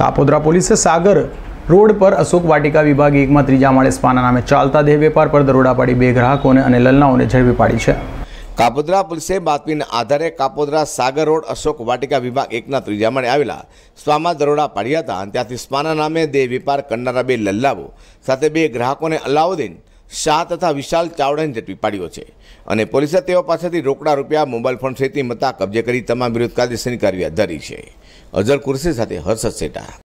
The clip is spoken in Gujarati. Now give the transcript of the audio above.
કાપોદ્રા પોલીસે સાગર રોડ પર અશોક વાટિકા વિભાગ એકમાં ત્રીજા માળે સ્પાના નામે ચાલતા દેહ વેપાર પર દરોડા પાડી બે ગ્રાહકોને અને લલનાઓને ઝડપી પાડી છે કાપોદ્રા પોલીસે બાતમીના આધારે કાપોદ્રા સાગર રોડ અશોક વાટિકા વિભાગ એકના ત્રીજા માળે આવેલા સ્પામાં દરોડા પાડ્યા હતા અને ત્યાંથી સ્પાના નામે દેહ વેપાર કરનારા બે લલ્લાઓ સાથે બે ગ્રાહકોને અલાઉદ્દીન શાહ તથા વિશાલ ચાવડાને ઝડપી પાડ્યો છે અને પોલીસે તેઓ પાસેથી રોકડા રૂપિયા મોબાઈલ ફોન સહિતની મતા કબજે કરી તમામ વિરુદ્ધ કાયદેસરની કાર્યવાહી ધરી છે અઝર કુર્સી સાથે હર્ષદ સેટા